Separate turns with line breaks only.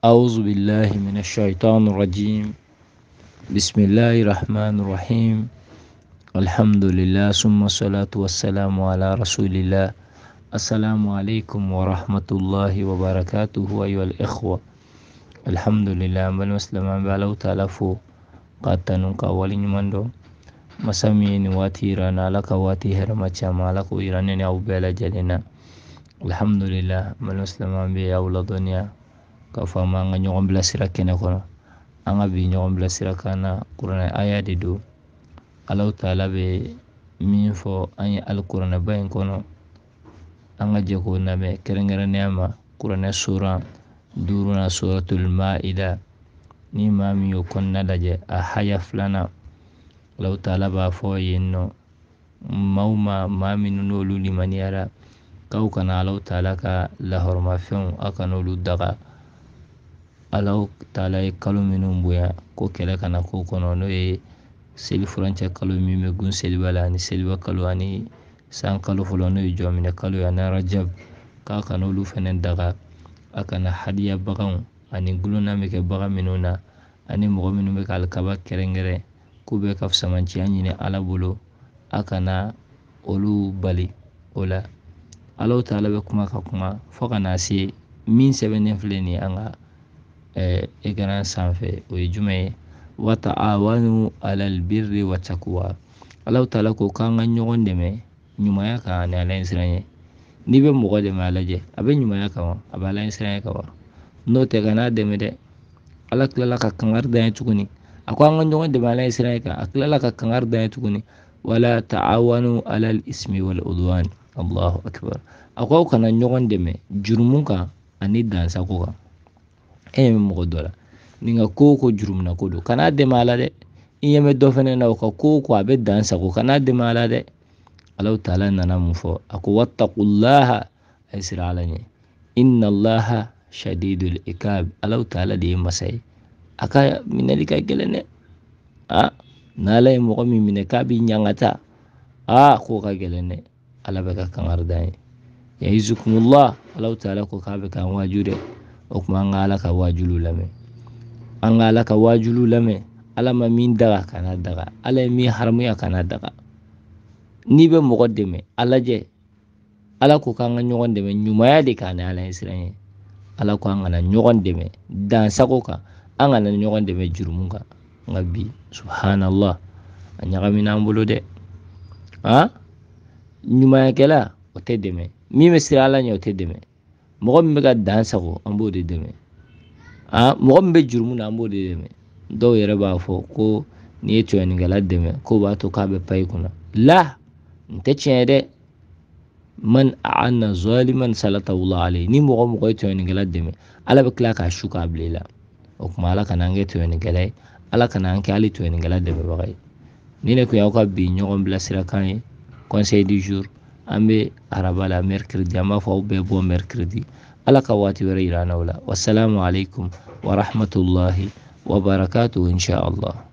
أعوذ بالله من الشيطان الرجيم بسم الله الرحمن الرحيم الحمد لله ثم الصلاة والسلام على رسول الله السلام عليكم ورحمة الله وبركاته أيها الإخوة الحمد لله بل مسلما بلو تلفو قاتنون قوالين من دو مسامين واتيران لك واتي هرمتشا مالك ويرانين أو بلا جلنا الحمد لله من بل مسلما بي دنيا k'a fɔ an b'an ɲɔgɔn bilasira kɛnɛ kɔnɔ an ka bi ɲɔgɔn bilasirakan na kuranɛ aya de don Alahu taala bɛ min fɔ an ye alikuranɛba in kɔnɔ an ka jɛ k'o lamɛn kɛrɛnkɛrɛnnenya ma kuranɛ suran duurunan suratul maida ni maa min y'o kɔnɔna lajɛ a haya filanan Alahu taala b'a fɔ yen nɔ maaw ma maa minnu n'olu limaniyara k'aw kana Alahu taala ka lahɔrɔmafɛnw aw kan'olu daga Ala taala ye kalo minnu bonya ko kɛlɛ kana k'o kɔnɔ n'o ye seli furancɛ kalo min bɛ gun seliba la ani seliba kalo ani san kalo fɔlɔ n'o ye jɔminɛ kalo ye ani arajabu k'a kana olu fɛnɛ daga a kana hadiya baganw ani gulonna bɛ kɛ bagan minnu na ani mɔgɔ minnu bɛ ka alikaba kɛrɛnkɛrɛn k'u bɛ ka fisamaciya ɲini Ala bolo a kana olu bali o la Alahu taala bɛ kuma ka kuma fɔ ka n'a se min sɛbɛnnen filɛ nin ye an ka Egaran sanfɛ o ye jumɛn ye wata aw alabiri watakuwa ala t'a ko k'an ka ɲɔgɔn dɛmɛ ɲumanya ka ni ala in n'i bɛ mɔgɔ dɛmɛ a lajɛ a bɛ ɲumanya a bɛ ala in siran ye n'o tɛ ka dɛmɛ dɛ ala tilala ka kanga da ye tuguni a ko an ka ɲɔgɔn dɛmɛ ala in kan a tilala ka kanga da ye tuguni wala ta aw alaimi wali oluwani a ko aw kana ɲɔgɔn dɛmɛ jurumu kan ani dansako kan e ɲɛ bɛ mɔgɔ dɔ la nin ka ko ko jurumina ko don kan'a dɛmɛ a la dɛ i ɲɛ bɛ dɔ fɛnɛ na o ka ko ko a bɛ dan sago kan'a dɛmɛ a la dɛ alahu taala nana mun fɔ a ko wattaqulaha a ye sira ala ɲɛ inna shadidul ikab alahu taala de ye masa ye a ka minɛli ka gɛlɛn dɛ a n'ala ye mɔgɔ min minɛ k'a bi ɲangata a k'o ka gɛlɛn dɛ ala bɛ ka kangari dan ye yahizukumullah alahu taala ko k'a bɛ k'an waaju dɛ o kuma an ka ala ka waajuluw lamɛn an ka ala ka waajuluw lamɛn ala ma min daga kana daga ala ye min haramuya kana daga n'i bɛ mɔgɔ dɛmɛ a lajɛ ala ko k'an ka ɲɔgɔn dɛmɛ ɲumanya de kan ni ala ye siran ye ala ko an kana ɲɔgɔn dɛmɛ dansago kan an kana ɲɔgɔn dɛmɛ jurumu kan nka bi subhanallah a ɲagamina an bolo dɛ ɲumanyakɛla o tɛ dɛmɛ min bɛ siran ala ɲɛ o tɛ dɛmɛ mɔgɔ min bɛ ka dan sago an b'o de dɛmɛ a mɔgɔ min bɛ jurumu na an b'o de dɛmɛ dɔw yɛrɛ b'a fɔ ko n'i ye tɔɲɔnikɛla dɛmɛ ko b'a to k'a bɛ payi kunna la n tɛ tiɲɛ dɛ man aana zaliman salatawula alayhi ni mɔgɔ mɔgɔ ye tɔɲɔnikɛla dɛmɛ ala bɛ tila k'a su k'a bila i la o tuma ala kana an kɛ tɔɲɔnikɛla ye ala kana an kɛ hali tɔɲɔnikɛla dɛmɛbaga ye ni ne kun y'aw ka bi ɲɔgɔn bilasirakan ye conseil du jour an bɛ araba la mercredi an b'a fɔ aw bɛɛ bɔ mercredi ala ka waati wɛrɛ yira an na o la wasalamu alaikum warahmatulahi wabarakatuhu insha allah.